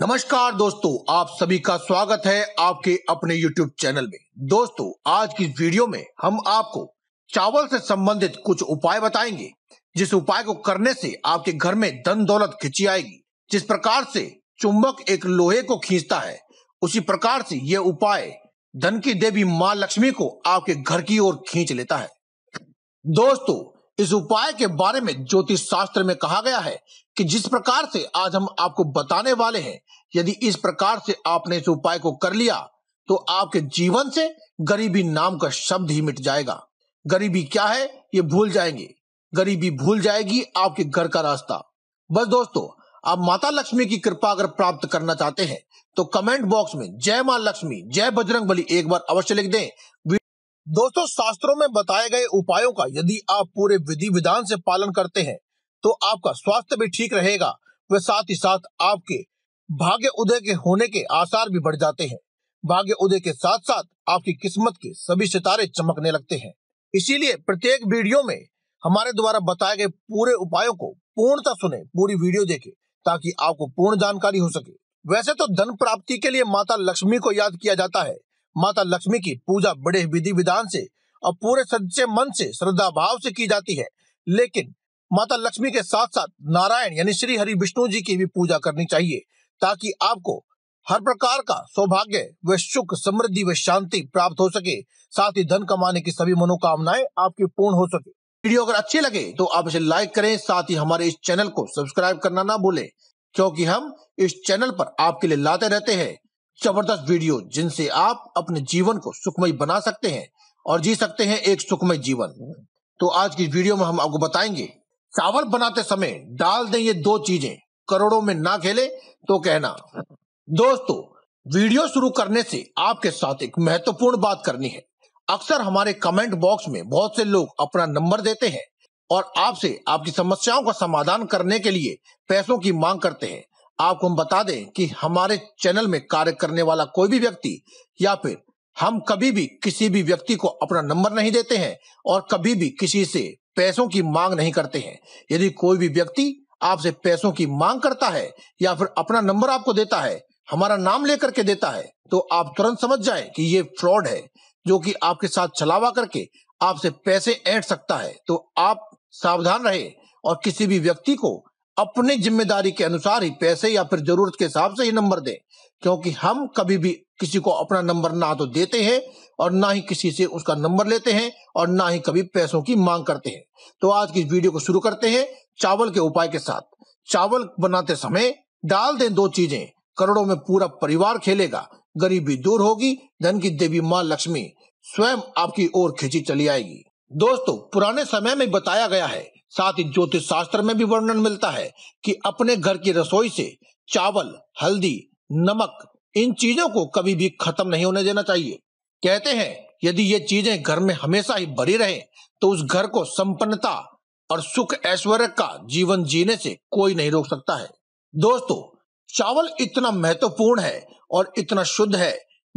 नमस्कार दोस्तों आप सभी का स्वागत है आपके अपने YouTube चैनल में दोस्तों आज की वीडियो में हम आपको चावल से संबंधित कुछ उपाय बताएंगे जिस उपाय को करने से आपके घर में धन दौलत खिंची आएगी जिस प्रकार से चुंबक एक लोहे को खींचता है उसी प्रकार से यह उपाय धन की देवी माँ लक्ष्मी को आपके घर की ओर खींच लेता है दोस्तों इस उपाय के बारे में ज्योतिष शास्त्र में कहा गया है कि जिस प्रकार से आज हम आपको बताने वाले हैं यदि इस प्रकार से आपने इस उपाय को कर लिया तो आपके जीवन से गरीबी नाम का शब्द ही मिट जाएगा गरीबी क्या है ये भूल जाएंगे गरीबी भूल जाएगी आपके घर का रास्ता बस दोस्तों आप माता लक्ष्मी की कृपा अगर प्राप्त करना चाहते हैं तो कमेंट बॉक्स में जय मां लक्ष्मी जय बजरंग बली एक बार अवश्य लिख दें दोस्तों शास्त्रों में बताए गए उपायों का यदि आप पूरे विधि विधान से पालन करते हैं तो आपका स्वास्थ्य भी ठीक रहेगा व साथ ही साथ आपके भाग्य उदय के होने के आसार भी बढ़ जाते हैं भाग्य उदय के साथ साथ आपकी किस्मत के सभी सितारे चमकने लगते हैं इसीलिए प्रत्येक वीडियो में हमारे द्वारा बताए गए पूरे उपायों को पूर्णता सुने पूरी वीडियो देखे ताकि आपको पूर्ण जानकारी हो सके वैसे तो धन प्राप्ति के लिए माता लक्ष्मी को याद किया जाता है माता लक्ष्मी की पूजा बड़े विधि विधान से और पूरे सच्चे मन से श्रद्धा भाव से की जाती है लेकिन माता लक्ष्मी के साथ साथ नारायण यानी श्री हरि विष्णु जी की भी पूजा करनी चाहिए ताकि आपको हर प्रकार का सौभाग्य व सुख समृद्धि व शांति प्राप्त हो सके साथ ही धन कमाने की सभी मनोकामनाएं आपकी पूर्ण हो सके वीडियो अगर अच्छी लगे तो आप इसे लाइक करें साथ ही हमारे इस चैनल को सब्सक्राइब करना ना भूलें क्योंकि हम इस चैनल पर आपके लिए लाते रहते हैं जबरदस्त वीडियो जिनसे आप अपने जीवन को सुखमय बना सकते हैं और जी सकते हैं एक सुखमय जीवन तो आज की वीडियो में हम आपको बताएंगे चावल बनाते समय डाल दें ये दो चीजें करोड़ों में ना खेले तो कहना दोस्तों वीडियो शुरू करने से आपके साथ एक महत्वपूर्ण बात करनी है अक्सर हमारे कमेंट बॉक्स में बहुत से लोग अपना नंबर देते हैं और आपसे आपकी समस्याओं का समाधान करने के लिए पैसों की मांग करते हैं आपको हम बता दें कि हमारे चैनल में कार्य करने वाला कोई भी व्यक्ति या फिर हम कभी भी किसी भी व्यक्ति को अपना नंबर नहीं देते हैं और कभी भी किसी से पैसों की मांग नहीं करते हैं यदि कोई भी व्यक्ति आपसे पैसों की मांग करता है या फिर अपना नंबर आपको देता है हमारा नाम लेकर के देता है तो आप तुरंत समझ जाए कि ये फ्रॉड है जो कि आपके साथ छलावा करके आपसे पैसे ऐंठ सकता है तो आप सावधान रहे और किसी भी व्यक्ति को अपनी जिम्मेदारी के अनुसार ही पैसे या फिर जरूरत के हिसाब से ही नंबर दें क्योंकि हम कभी भी किसी को अपना नंबर ना तो देते हैं और ना ही किसी से उसका नंबर लेते हैं और ना ही कभी पैसों की मांग करते हैं तो आज की वीडियो को शुरू करते हैं चावल के उपाय के साथ चावल बनाते समय डाल दें दो चीजें करोड़ों में पूरा परिवार खेलेगा गरीबी दूर होगी धन की देवी माँ लक्ष्मी स्वयं आपकी ओर खींची चली आएगी दोस्तों पुराने समय में बताया गया है साथ ही ज्योतिष शास्त्र में भी वर्णन मिलता है कि अपने घर की रसोई से चावल हल्दी नमक इन चीजों को कभी भी खत्म नहीं होने देना चाहिए कहते हैं यदि ये चीजें घर में हमेशा ही भरी रहे तो उस घर को संपन्नता और सुख ऐश्वर्य का जीवन जीने से कोई नहीं रोक सकता है दोस्तों चावल इतना महत्वपूर्ण है और इतना शुद्ध है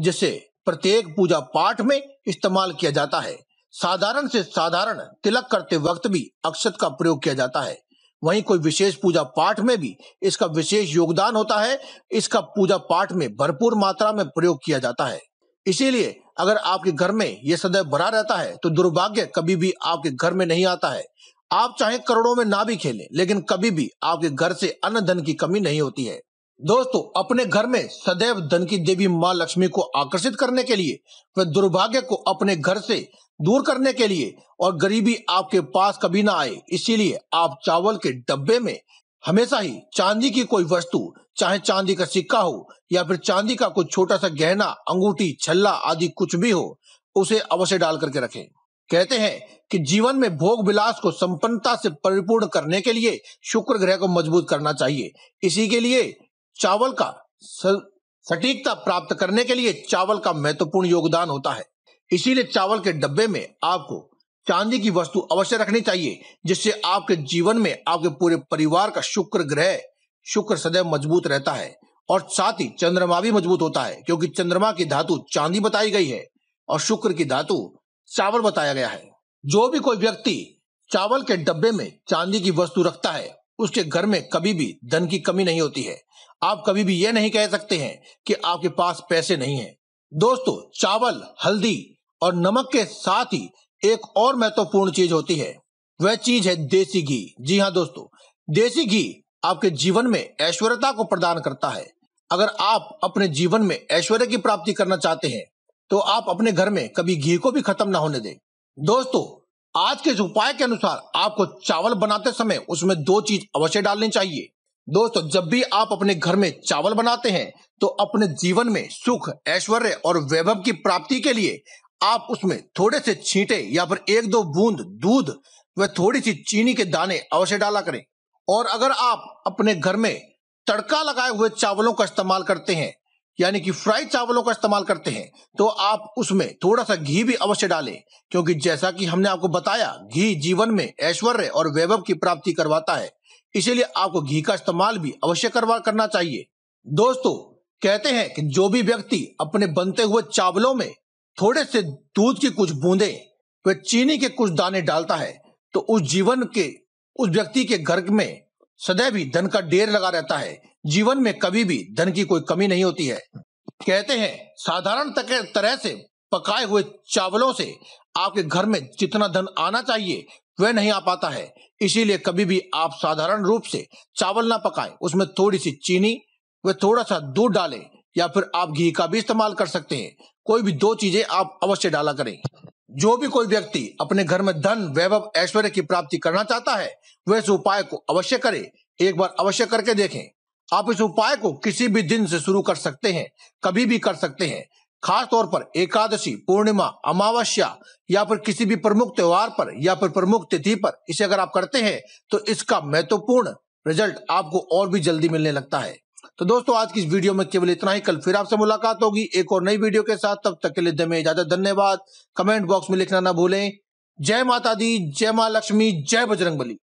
जिसे प्रत्येक पूजा पाठ में इस्तेमाल किया जाता है साधारण से साधारण तिलक करते वक्त भी अक्षत का प्रयोग किया जाता है वहीं कोई विशेष पूजा पाठ में भी इसका विशेष योगदान होता है इसका पूजा पाठ में भरपूर मात्रा में प्रयोग किया जाता है इसीलिए अगर आपके घर में यह सदैव भरा रहता है तो दुर्भाग्य कभी भी आपके घर में नहीं आता है आप चाहे करोड़ों में ना भी खेलें लेकिन कभी भी आपके घर से अन्न धन की कमी नहीं होती है दोस्तों अपने घर में सदैव धन की देवी माँ लक्ष्मी को आकर्षित करने के लिए वह दुर्भाग्य को अपने घर से दूर करने के लिए और गरीबी आपके पास कभी ना आए इसीलिए आप चावल के डब्बे में हमेशा ही चांदी की कोई वस्तु चाहे चांदी का सिक्का हो या फिर चांदी का कोई छोटा सा गहना अंगूठी छल्ला आदि कुछ भी हो उसे अवश्य डाल करके रखें कहते हैं कि जीवन में भोग विलास को संपन्नता से परिपूर्ण करने के लिए शुक्र ग्रह को मजबूत करना चाहिए इसी के लिए चावल का सटीकता प्राप्त करने के लिए चावल का महत्वपूर्ण योगदान होता है इसीलिए चावल के डब्बे में आपको चांदी की वस्तु अवश्य रखनी चाहिए जिससे आपके जीवन में आपके पूरे परिवार का शुक्र ग्रह शुक्र सदैव मजबूत रहता है और साथ ही चंद्रमा भी मजबूत होता है क्योंकि चंद्रमा की धातु चांदी बताई गई है और शुक्र की धातु चावल बताया गया है जो भी कोई व्यक्ति चावल के डब्बे में चांदी की वस्तु रखता है उसके घर में कभी भी धन की कमी नहीं होती है आप कभी भी ये नहीं कह सकते हैं कि आपके पास पैसे नहीं है दोस्तों चावल हल्दी और नमक के साथ ही एक और महत्वपूर्ण चीज होती है वह चीज है देसी घी जी हाँ दोस्तों देसी घी आपके जीवन में ऐश्वर्यता को प्रदान करता है अगर आप अपने जीवन में ऐश्वर्य की प्राप्ति करना चाहते हैं तो आप अपने घर में कभी घी को भी खत्म ना होने दें दोस्तों आज के उपाय के अनुसार आपको चावल बनाते समय उसमें दो चीज अवश्य डालनी चाहिए दोस्तों जब भी आप अपने घर में चावल बनाते हैं तो अपने जीवन में सुख ऐश्वर्य और वैभव की प्राप्ति के लिए आप उसमें थोड़े से छींटे या फिर एक दो बूंद दूध व थोड़ी सी चीनी के दाने अवश्य डाला करें और अगर आप अपने घर में तड़का लगाए हुए चावलों का इस्तेमाल करते हैं यानी कि फ्राई चावलों का इस्तेमाल करते हैं तो आप उसमें थोड़ा सा घी भी अवश्य डालें क्योंकि जैसा कि हमने आपको बताया घी जीवन में ऐश्वर्य और वैभव की प्राप्ति करवाता है इसीलिए आपको घी का इस्तेमाल भी अवश्य करवा करना चाहिए दोस्तों कहते हैं कि जो भी व्यक्ति अपने बनते हुए चावलों में थोड़े से दूध की कुछ बूंदे व चीनी के कुछ दाने डालता है तो उस जीवन के उस व्यक्ति के घर में सदैव ही धन का ढेर लगा रहता है जीवन में कभी भी धन की कोई कमी नहीं होती है कहते हैं साधारण तरह से पकाए हुए चावलों से आपके घर में जितना धन आना चाहिए वह नहीं आ पाता है इसीलिए कभी भी आप साधारण रूप से चावल ना पकाएं उसमें थोड़ी सी चीनी व थोड़ा सा दूध डालें या फिर आप घी का भी इस्तेमाल कर सकते हैं कोई भी दो चीजें आप अवश्य डाला करें जो भी कोई व्यक्ति अपने घर में धन वैभव ऐश्वर्य की प्राप्ति करना चाहता है वह इस उपाय को अवश्य करे एक बार अवश्य करके देखें आप इस उपाय को किसी भी दिन से शुरू कर सकते हैं कभी भी कर सकते हैं खास तौर पर एकादशी पूर्णिमा अमावस्या या फिर किसी भी प्रमुख त्योहार पर या फिर प्रमुख तिथि पर इसे अगर आप करते हैं तो इसका महत्वपूर्ण रिजल्ट आपको और भी जल्दी मिलने लगता है तो दोस्तों आज की इस वीडियो में केवल इतना ही कल फिर आपसे मुलाकात होगी एक और नई वीडियो के साथ तब तक के लिए दमे इजाजत धन्यवाद कमेंट बॉक्स में लिखना ना भूलें जय माता दी जय माँ लक्ष्मी जय बजरंग